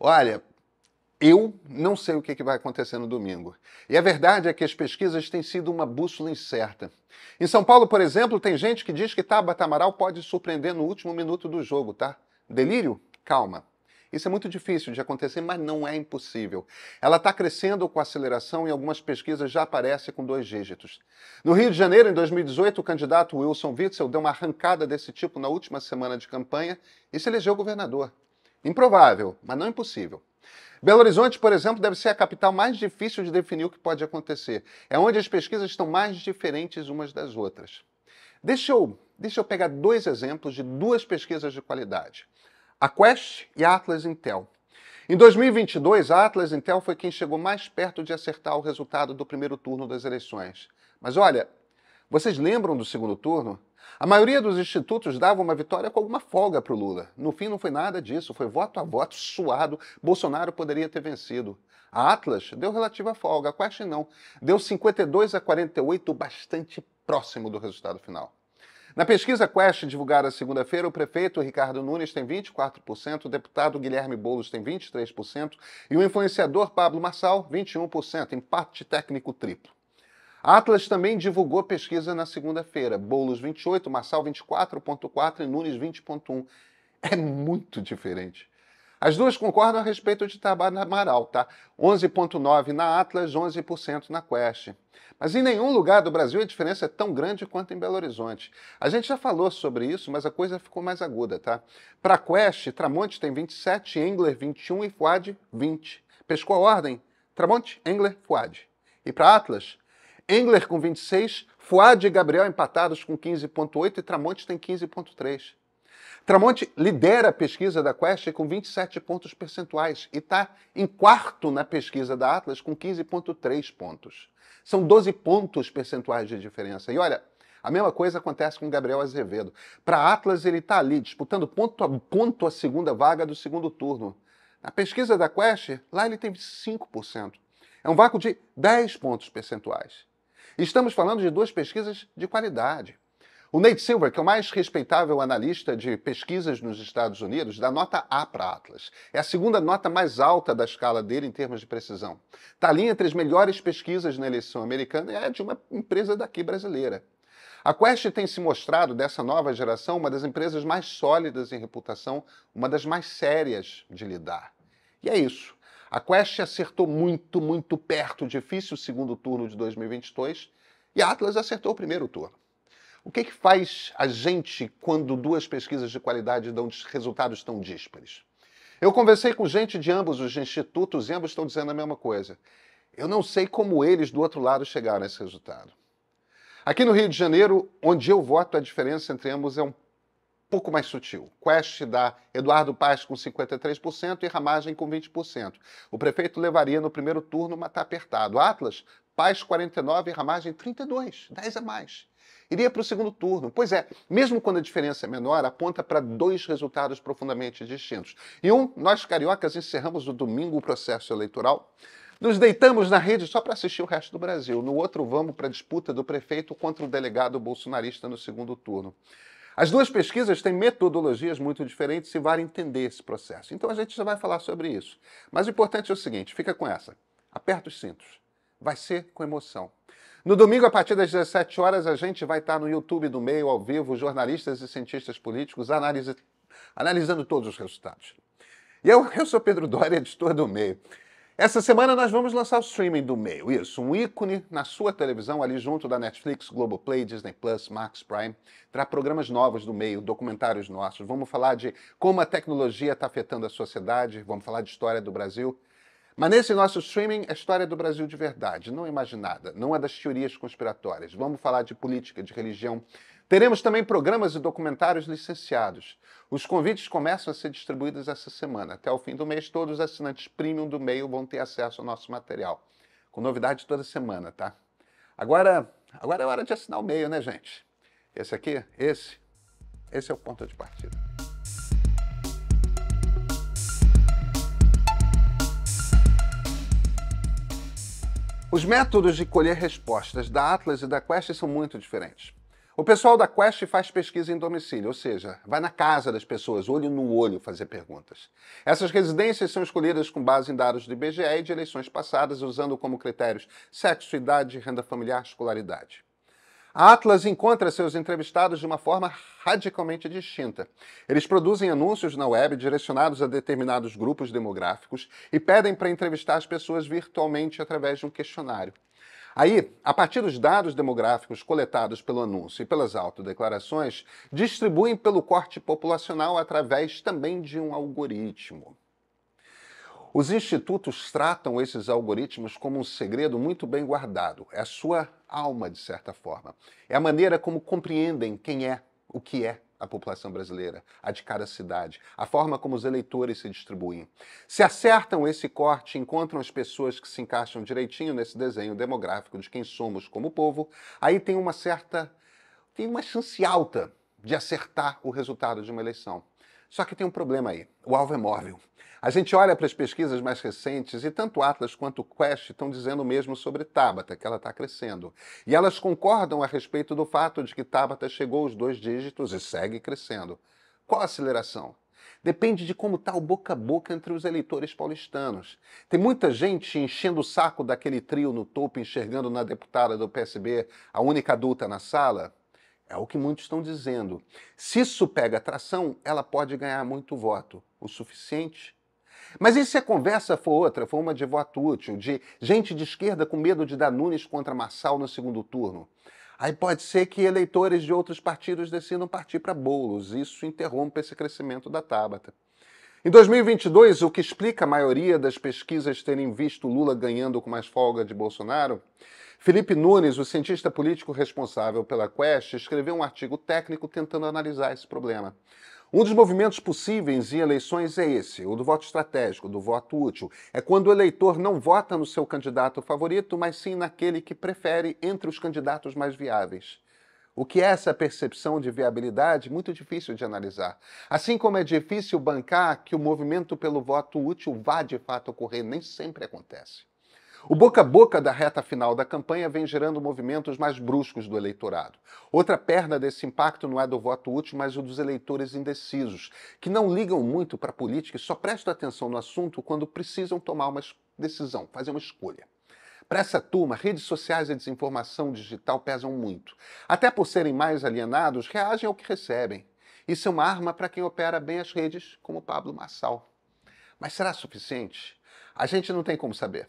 Olha, eu não sei o que vai acontecer no domingo. E a verdade é que as pesquisas têm sido uma bússola incerta. Em São Paulo, por exemplo, tem gente que diz que Tabata Amaral pode surpreender no último minuto do jogo, tá? Delírio? Calma. Isso é muito difícil de acontecer, mas não é impossível. Ela está crescendo com aceleração e algumas pesquisas já aparecem com dois dígitos. No Rio de Janeiro, em 2018, o candidato Wilson Witzel deu uma arrancada desse tipo na última semana de campanha e se elegeu governador. Improvável, mas não impossível. Belo Horizonte, por exemplo, deve ser a capital mais difícil de definir o que pode acontecer. É onde as pesquisas estão mais diferentes umas das outras. Deixa eu, deixa eu pegar dois exemplos de duas pesquisas de qualidade: a Quest e a Atlas Intel. Em 2022, a Atlas Intel foi quem chegou mais perto de acertar o resultado do primeiro turno das eleições. Mas olha, vocês lembram do segundo turno? A maioria dos institutos dava uma vitória com alguma folga para o Lula. No fim, não foi nada disso, foi voto a voto, suado. Bolsonaro poderia ter vencido. A Atlas deu relativa folga, a Quest não. Deu 52 a 48, bastante próximo do resultado final. Na pesquisa Quest divulgada segunda-feira, o prefeito Ricardo Nunes tem 24%, o deputado Guilherme Boulos tem 23% e o influenciador Pablo Marçal, 21%, empate técnico triplo. Atlas também divulgou pesquisa na segunda-feira. Boulos 28, Massal 24.4 e Nunes 20.1. É muito diferente. As duas concordam a respeito de Amaral, tá? 11,9% na Atlas, 11% na Quest. Mas em nenhum lugar do Brasil a diferença é tão grande quanto em Belo Horizonte. A gente já falou sobre isso, mas a coisa ficou mais aguda, tá? Para Quest, Tramonte tem 27, Engler 21 e Fuad 20. Pescou a ordem? Tramonte, Engler, Fuad. E para Atlas, Engler com 26, Fuad e Gabriel empatados com 15,8 e Tramonte tem 15,3. Tramonte lidera a pesquisa da Quest com 27 pontos percentuais e está em quarto na pesquisa da Atlas com 15,3 pontos. São 12 pontos percentuais de diferença. E olha, a mesma coisa acontece com Gabriel Azevedo. Para Atlas, ele está ali, disputando ponto a ponto a segunda vaga do segundo turno. Na pesquisa da Quest, lá ele teve 5%. É um vácuo de 10 pontos percentuais. Estamos falando de duas pesquisas de qualidade. O Nate Silver, que é o mais respeitável analista de pesquisas nos Estados Unidos, dá nota A para Atlas. É a segunda nota mais alta da escala dele em termos de precisão. Está ali entre as melhores pesquisas na eleição americana e é de uma empresa daqui brasileira. A Quest tem se mostrado, dessa nova geração, uma das empresas mais sólidas em reputação, uma das mais sérias de lidar. E é isso. A Quest acertou muito, muito perto, difícil segundo turno de 2022, e a Atlas acertou o primeiro turno. O que, é que faz a gente quando duas pesquisas de qualidade dão resultados tão díspares? Eu conversei com gente de ambos os institutos e ambos estão dizendo a mesma coisa. Eu não sei como eles do outro lado chegaram a esse resultado. Aqui no Rio de Janeiro, onde eu voto, a diferença entre ambos é um pouco mais sutil. Quest dá Eduardo Paz com 53% e Ramagem com 20%. O prefeito levaria no primeiro turno, mas está apertado. Atlas, Paz 49% e Ramagem 32%, 10 a mais. Iria para o segundo turno. Pois é, mesmo quando a diferença é menor, aponta para dois resultados profundamente distintos. E um, nós cariocas encerramos o domingo o processo eleitoral. Nos deitamos na rede só para assistir o resto do Brasil. No outro, vamos para a disputa do prefeito contra o delegado bolsonarista no segundo turno. As duas pesquisas têm metodologias muito diferentes e vão entender esse processo. Então a gente já vai falar sobre isso. Mas o importante é o seguinte: fica com essa. Aperta os cintos. Vai ser com emoção. No domingo, a partir das 17 horas, a gente vai estar no YouTube do Meio, ao vivo, jornalistas e cientistas políticos analisando todos os resultados. E eu, eu sou Pedro Dória, editor do Meio. Essa semana nós vamos lançar o streaming do meio, isso, um ícone na sua televisão ali junto da Netflix, Globoplay, Disney Plus, Max Prime, terá programas novos do meio, documentários nossos. Vamos falar de como a tecnologia está afetando a sociedade, vamos falar de história do Brasil. Mas nesse nosso streaming, a é história do Brasil de verdade, não imaginada, é não é das teorias conspiratórias. Vamos falar de política, de religião, Teremos também programas e documentários licenciados. Os convites começam a ser distribuídos essa semana. Até o fim do mês, todos os assinantes premium do meio vão ter acesso ao nosso material. Com novidade toda semana, tá? Agora, agora é hora de assinar o meio, né, gente? Esse aqui, esse, esse é o ponto de partida. Os métodos de colher respostas da Atlas e da Quest são muito diferentes. O pessoal da Quest faz pesquisa em domicílio, ou seja, vai na casa das pessoas, olho no olho, fazer perguntas. Essas residências são escolhidas com base em dados do IBGE e de eleições passadas, usando como critérios sexo, idade, renda familiar, escolaridade. A Atlas encontra seus entrevistados de uma forma radicalmente distinta. Eles produzem anúncios na web direcionados a determinados grupos demográficos e pedem para entrevistar as pessoas virtualmente através de um questionário. Aí, a partir dos dados demográficos coletados pelo anúncio e pelas autodeclarações, distribuem pelo corte populacional através também de um algoritmo. Os institutos tratam esses algoritmos como um segredo muito bem guardado. É a sua alma, de certa forma. É a maneira como compreendem quem é, o que é a população brasileira, a de cada cidade, a forma como os eleitores se distribuem. Se acertam esse corte, encontram as pessoas que se encaixam direitinho nesse desenho demográfico de quem somos como povo, aí tem uma certa. tem uma chance alta de acertar o resultado de uma eleição. Só que tem um problema aí: o alvo é móvel. A gente olha para as pesquisas mais recentes e tanto Atlas quanto Quest estão dizendo o mesmo sobre Tabata, que ela está crescendo. E elas concordam a respeito do fato de que Tabata chegou aos dois dígitos e segue crescendo. Qual a aceleração? Depende de como está o boca a boca entre os eleitores paulistanos. Tem muita gente enchendo o saco daquele trio no topo, enxergando na deputada do PSB a única adulta na sala? É o que muitos estão dizendo. Se isso pega atração, ela pode ganhar muito voto, o suficiente mas e se a conversa for outra, for uma de voto útil, de gente de esquerda com medo de dar Nunes contra Marçal no segundo turno? Aí pode ser que eleitores de outros partidos decidam partir para bolos. Isso interrompe esse crescimento da Tabata. Em 2022, o que explica a maioria das pesquisas terem visto Lula ganhando com mais folga de Bolsonaro, Felipe Nunes, o cientista político responsável pela Quest, escreveu um artigo técnico tentando analisar esse problema. Um dos movimentos possíveis em eleições é esse, o do voto estratégico, do voto útil. É quando o eleitor não vota no seu candidato favorito, mas sim naquele que prefere entre os candidatos mais viáveis. O que é essa percepção de viabilidade? Muito difícil de analisar. Assim como é difícil bancar que o movimento pelo voto útil vá de fato ocorrer, nem sempre acontece. O boca a boca da reta final da campanha vem gerando movimentos mais bruscos do eleitorado. Outra perna desse impacto não é do voto útil, mas o dos eleitores indecisos, que não ligam muito para a política e só prestam atenção no assunto quando precisam tomar uma decisão, fazer uma escolha. Para essa turma, redes sociais e desinformação digital pesam muito. Até por serem mais alienados, reagem ao que recebem. Isso é uma arma para quem opera bem as redes, como Pablo Massal. Mas será suficiente? A gente não tem como saber.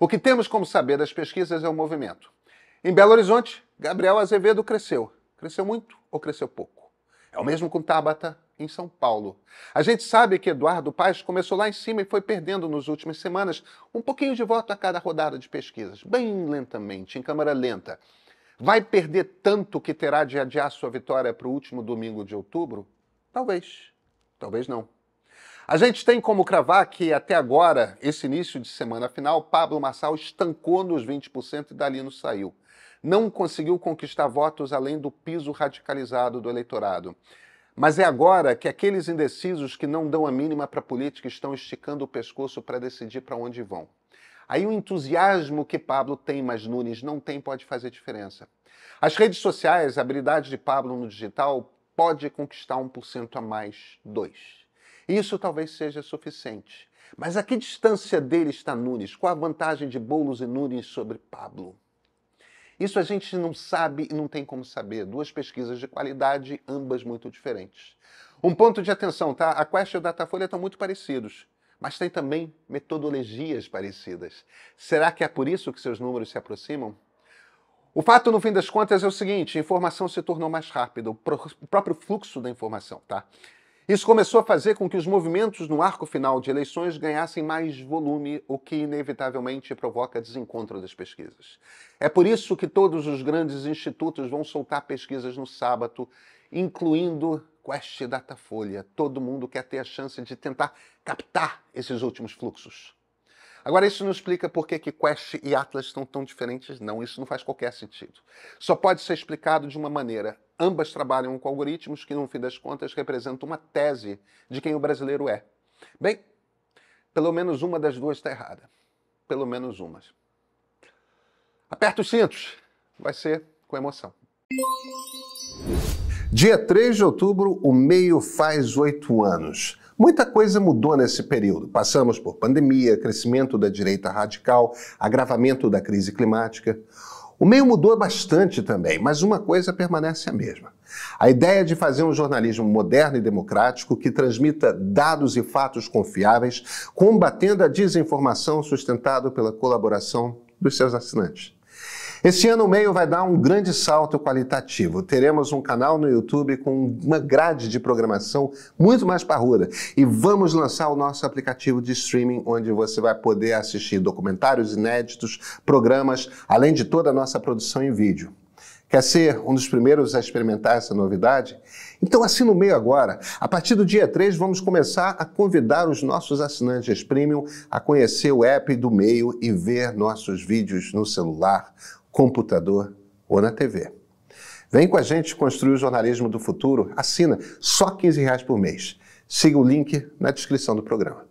O que temos como saber das pesquisas é o movimento. Em Belo Horizonte, Gabriel Azevedo cresceu. Cresceu muito ou cresceu pouco? É o mesmo com Tabata em São Paulo. A gente sabe que Eduardo Paes começou lá em cima e foi perdendo nas últimas semanas um pouquinho de voto a cada rodada de pesquisas, bem lentamente, em câmara lenta. Vai perder tanto que terá de adiar sua vitória para o último domingo de outubro? Talvez. Talvez não. A gente tem como cravar que até agora, esse início de semana final, Pablo Massal estancou nos 20% e não saiu. Não conseguiu conquistar votos além do piso radicalizado do eleitorado. Mas é agora que aqueles indecisos que não dão a mínima para a política estão esticando o pescoço para decidir para onde vão. Aí o entusiasmo que Pablo tem, mas Nunes não tem, pode fazer diferença. As redes sociais, a habilidade de Pablo no digital pode conquistar 1% a mais, 2. Isso talvez seja suficiente. Mas a que distância dele está Nunes? Qual a vantagem de Boulos e Nunes sobre Pablo? Isso a gente não sabe e não tem como saber. Duas pesquisas de qualidade, ambas muito diferentes. Um ponto de atenção, tá? A Quest e o Datafolha estão muito parecidos, mas tem também metodologias parecidas. Será que é por isso que seus números se aproximam? O fato, no fim das contas, é o seguinte: a informação se tornou mais rápida, o, o próprio fluxo da informação, tá? Isso começou a fazer com que os movimentos no arco final de eleições ganhassem mais volume, o que inevitavelmente provoca desencontro das pesquisas. É por isso que todos os grandes institutos vão soltar pesquisas no sábado, incluindo Quest Datafolha. Todo mundo quer ter a chance de tentar captar esses últimos fluxos. Agora, isso não explica por que, que Quest e Atlas estão tão diferentes, não. Isso não faz qualquer sentido. Só pode ser explicado de uma maneira. Ambas trabalham com algoritmos que, no fim das contas, representam uma tese de quem o brasileiro é. Bem, pelo menos uma das duas está errada. Pelo menos uma. Aperta os cintos. Vai ser com emoção. Dia 3 de outubro, o meio faz oito anos. Muita coisa mudou nesse período. Passamos por pandemia, crescimento da direita radical, agravamento da crise climática. O meio mudou bastante também, mas uma coisa permanece a mesma. A ideia de fazer um jornalismo moderno e democrático que transmita dados e fatos confiáveis, combatendo a desinformação sustentado pela colaboração dos seus assinantes. Este ano o meio vai dar um grande salto qualitativo. Teremos um canal no YouTube com uma grade de programação muito mais parruda e vamos lançar o nosso aplicativo de streaming onde você vai poder assistir documentários inéditos, programas, além de toda a nossa produção em vídeo. Quer ser um dos primeiros a experimentar essa novidade? Então assina o meio agora. A partir do dia 3, vamos começar a convidar os nossos assinantes premium a conhecer o app do meio e ver nossos vídeos no celular computador ou na TV. Vem com a gente construir o jornalismo do futuro. Assina só R$ 15 por mês. Siga o link na descrição do programa.